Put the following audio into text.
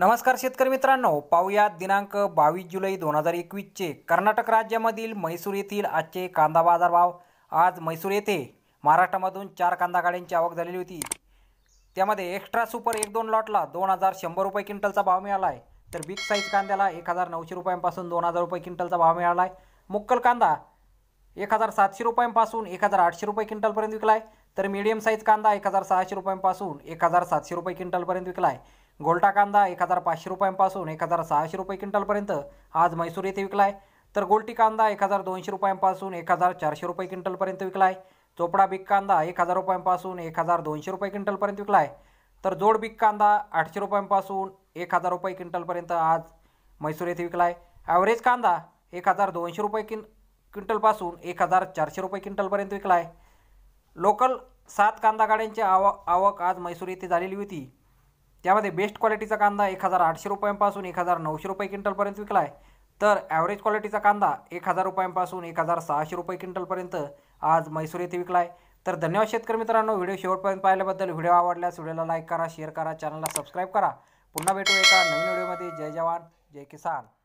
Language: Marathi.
नमस्कार शेतकरी मित्रांनो पाहुयात दिनांक बावीस जुलै दोन हजार एकवीसचे कर्नाटक राज्यामधील म्हैसूर येथील आजचे कांदा बाजार भाव आज म्हैसूर येथे महाराष्ट्रामधून चार कांदा गाड्यांची आवक झालेली होती त्यामध्ये एक्स्ट्रा सुपर एक दोन लॉटला दोन हजार शंभर रुपये क्विंटलचा भाव मिळाला आहे तर बिग साईज कांद्याला एक हजार नऊशे रुपयांपासून दोन हजार रुपये क्विंटलचा भाव मिळाला आहे मुक्कल कांदा एक हजार सातशे रुपयांपासून एक हजार आठशे रुपये क्विंटलपर्यंत विकला आहे तर मीडियम साईज कांदा एक हजार सहाशे रुपयांपासून एक हजार सातशे रुपये क्विंटलपर्यंत विकलाय गोल्टा कांदा एक हजार पाचशे रुपयांपासून एक हजार सहाशे रुपये क्विंटलपर्यंत आज मैसूर येथे विकलाय तर गोल्टी कांदा एक हजार दोनशे रुपयांपासून एक हजार चारशे रुपये क्विंटलपर्यंत विकला आहे चोपडा बिग कांदा एक हजार रुपयांपासून एक हजार दोनशे रुपये क्विंटलपर्यंत विकला आहे तर जोड बिग कांदा आठशे रुपयांपासून एक हजार रुपये क्विंटलपर्यंत आज मैसूर येथे विकला आहे ॲव्हरेज कांदा एक हजार दोनशे रुपये किन क्विंटलपासून एक हजार चारशे रुपये क्विंटलपर्यंत विकला आहे लोकल सात कांदा गाड्यांची आव आवक आज मैसूर येथे झालेली होती त्यामध्ये बेस्ट क्वालिटीचा कांदा एक हजार आठशे रुपयांपासून एक हजार नऊशे रुपये क्विंटलपर्यंत विकला आहे तर ॲव्हरेज क्वालिटीचा कांदा एक हजार रुपयांपासून एक हजार सहाशे रुपये क्विंटलपर्यंत आज मैसूर येथे विकला आहे तर धन्यवाद शेतकरी मित्रांनो व्हिडिओ शेवटपर्यंत पाहिल्याबद्दल व्हिडिओ आवडल्यास व्हिडिओला लाईक करा शेअर करा चॅनलला सबस्क्राईब करा पुन्हा भेटू एका नवीन व्हिडिओमध्ये जय जवान जय किसान